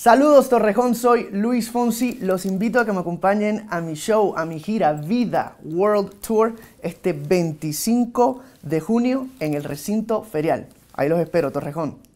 Saludos Torrejón, soy Luis Fonsi. Los invito a que me acompañen a mi show, a mi gira Vida World Tour este 25 de junio en el recinto ferial. Ahí los espero, Torrejón.